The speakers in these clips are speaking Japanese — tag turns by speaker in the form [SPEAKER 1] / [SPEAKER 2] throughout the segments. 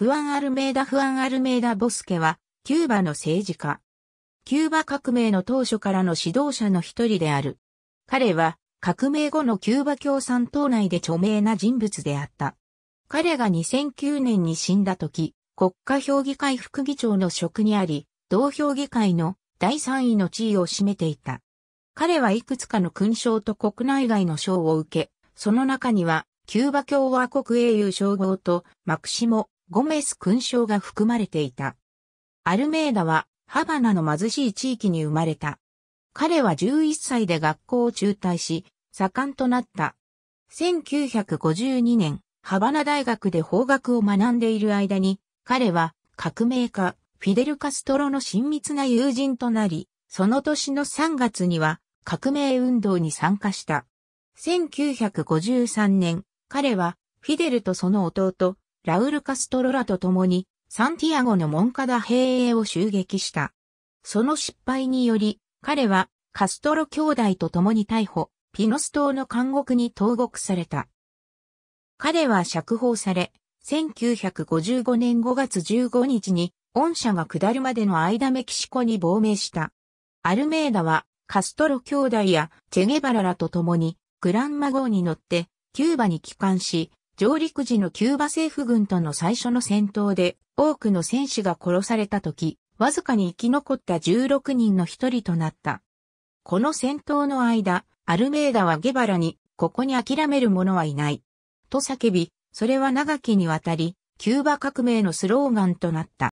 [SPEAKER 1] フアン・アルメーダ・フアン・アルメーダ・ボスケは、キューバの政治家。キューバ革命の当初からの指導者の一人である。彼は、革命後のキューバ共産党内で著名な人物であった。彼が2009年に死んだ時、国家評議会副議長の職にあり、同評議会の第3位の地位を占めていた。彼はいくつかの勲章と国内外の賞を受け、その中には、キューバ共和国英雄称号とマクシモ・ゴメス勲章が含まれていた。アルメーダはハバナの貧しい地域に生まれた。彼は11歳で学校を中退し、盛んとなった。1952年、ハバナ大学で法学を学んでいる間に、彼は革命家、フィデル・カストロの親密な友人となり、その年の3月には革命運動に参加した。1953年、彼はフィデルとその弟、ラウル・カストロらと共に、サンティアゴのモンカダ兵営を襲撃した。その失敗により、彼はカストロ兄弟と共に逮捕、ピノス島の監獄に投獄された。彼は釈放され、1955年5月15日に、恩赦が下るまでの間メキシコに亡命した。アルメーダは、カストロ兄弟やチェゲバラらと共に、グランマ号に乗って、キューバに帰還し、上陸時のキューバ政府軍との最初の戦闘で多くの戦士が殺された時、わずかに生き残った16人の一人となった。この戦闘の間、アルメーダはゲバラに、ここに諦める者はいない。と叫び、それは長きにわたり、キューバ革命のスローガンとなった。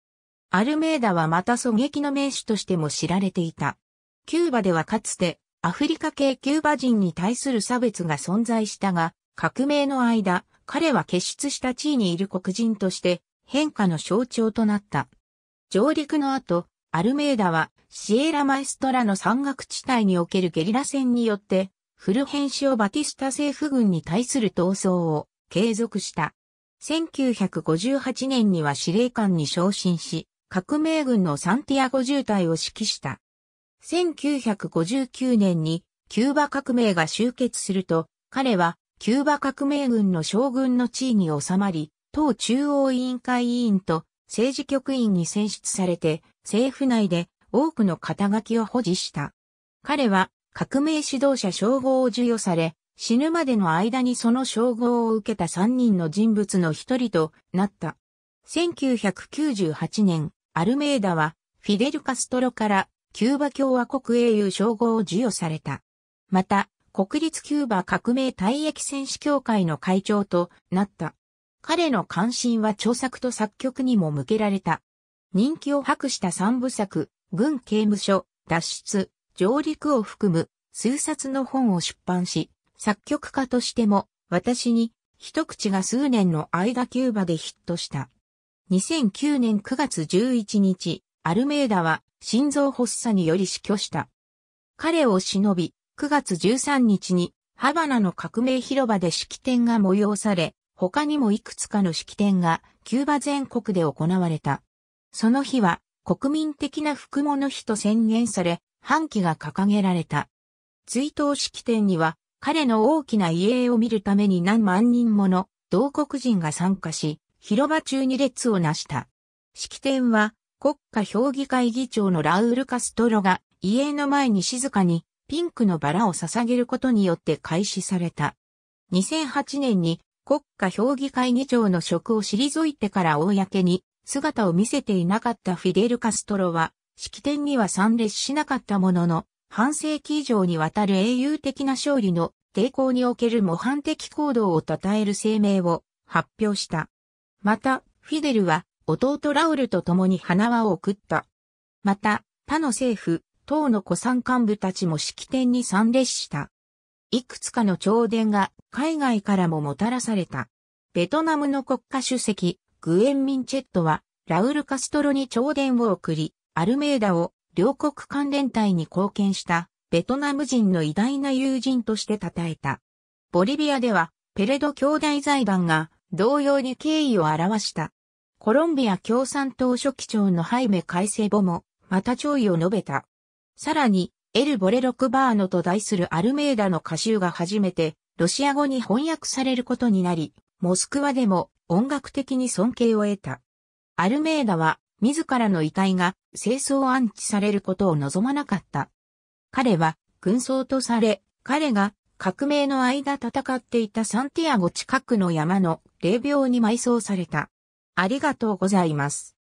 [SPEAKER 1] アルメーダはまた狙撃の名手としても知られていた。キューバではかつて、アフリカ系キューバ人に対する差別が存在したが、革命の間、彼は結出した地位にいる黒人として変化の象徴となった。上陸の後、アルメーダはシエラマエストラの山岳地帯におけるゲリラ戦によって、フルヘンシオ・バティスタ政府軍に対する闘争を継続した。1958年には司令官に昇進し、革命軍のサンティアゴ渋滞を指揮した。1959年にキューバ革命が終結すると、彼はキューバ革命軍の将軍の地位に収まり、党中央委員会委員と政治局員に選出されて、政府内で多くの肩書きを保持した。彼は革命指導者称号を授与され、死ぬまでの間にその称号を受けた3人の人物の一人となった。1998年、アルメーダはフィデル・カストロからキューバ共和国英雄称号を授与された。また、国立キューバ革命退役戦士協会の会長となった。彼の関心は著作と作曲にも向けられた。人気を博した三部作、軍刑務所、脱出、上陸を含む数冊の本を出版し、作曲家としても私に一口が数年の間キューバでヒットした。2009年9月11日、アルメーダは心臓発作により死去した。彼を忍び、9月13日にハバナの革命広場で式典が催され、他にもいくつかの式典がキューバ全国で行われた。その日は国民的な服物日と宣言され、半旗が掲げられた。追悼式典には彼の大きな遺影を見るために何万人もの同国人が参加し、広場中に列をなした。式典は国家評議会議長のラウール・カストロが遺影の前に静かにピンクのバラを捧げることによって開始された。2008年に国家評議会議長の職を退いてから公に姿を見せていなかったフィデル・カストロは、式典には参列しなかったものの、半世紀以上にわたる英雄的な勝利の抵抗における模範的行動を称える声明を発表した。また、フィデルは弟ラウルと共に花輪を送った。また、他の政府、党の古参幹部たちも式典に参列した。いくつかの朝殿が海外からももたらされた。ベトナムの国家主席、グエンミンチェットは、ラウル・カストロに朝殿を送り、アルメーダを両国関連隊に貢献したベトナム人の偉大な友人として称えた。ボリビアではペレド兄弟財団が同様に敬意を表した。コロンビア共産党書記長のハイメ・カイセボもまた弔意を述べた。さらに、エル・ボレ・ロクバーノと題するアルメーダの歌集が初めて、ロシア語に翻訳されることになり、モスクワでも音楽的に尊敬を得た。アルメーダは、自らの遺体が清掃安置されることを望まなかった。彼は、軍曹とされ、彼が革命の間戦っていたサンティアゴ近くの山の霊廟に埋葬された。ありがとうございます。